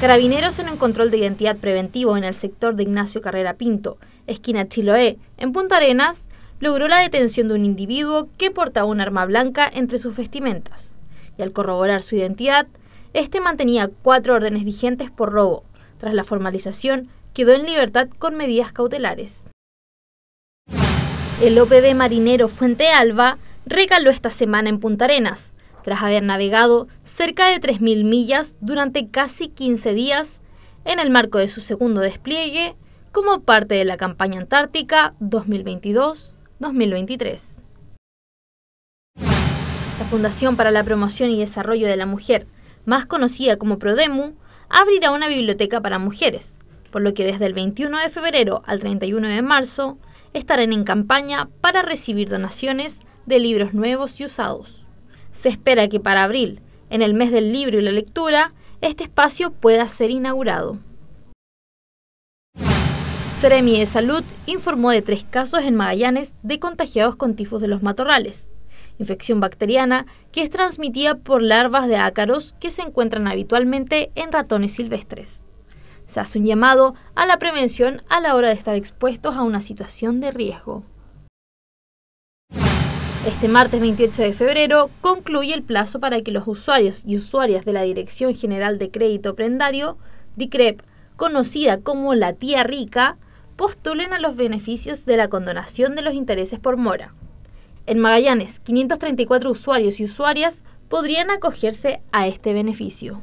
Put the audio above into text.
Carabineros en un control de identidad preventivo en el sector de Ignacio Carrera Pinto, esquina Chiloé, en Punta Arenas, logró la detención de un individuo que portaba un arma blanca entre sus vestimentas. Y al corroborar su identidad, este mantenía cuatro órdenes vigentes por robo. Tras la formalización, quedó en libertad con medidas cautelares. El OPB marinero Fuente Alba recaló esta semana en Punta Arenas, tras haber navegado cerca de 3.000 millas durante casi 15 días en el marco de su segundo despliegue como parte de la campaña antártica 2022-2023. La Fundación para la Promoción y Desarrollo de la Mujer, más conocida como PRODEMU, abrirá una biblioteca para mujeres, por lo que desde el 21 de febrero al 31 de marzo estarán en campaña para recibir donaciones de libros nuevos y usados. Se espera que para abril, en el mes del libro y la lectura, este espacio pueda ser inaugurado. Seremi de Salud informó de tres casos en Magallanes de contagiados con tifus de los matorrales, infección bacteriana que es transmitida por larvas de ácaros que se encuentran habitualmente en ratones silvestres. Se hace un llamado a la prevención a la hora de estar expuestos a una situación de riesgo. Este martes 28 de febrero concluye el plazo para que los usuarios y usuarias de la Dirección General de Crédito Prendario, DICREP, conocida como la Tía Rica, postulen a los beneficios de la condonación de los intereses por mora. En Magallanes, 534 usuarios y usuarias podrían acogerse a este beneficio.